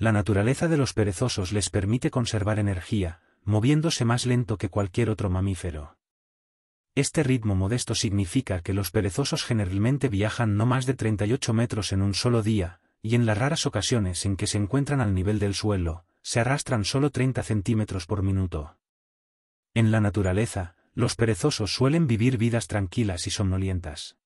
La naturaleza de los perezosos les permite conservar energía, moviéndose más lento que cualquier otro mamífero. Este ritmo modesto significa que los perezosos generalmente viajan no más de 38 metros en un solo día, y en las raras ocasiones en que se encuentran al nivel del suelo, se arrastran solo 30 centímetros por minuto. En la naturaleza, los perezosos suelen vivir vidas tranquilas y somnolientas.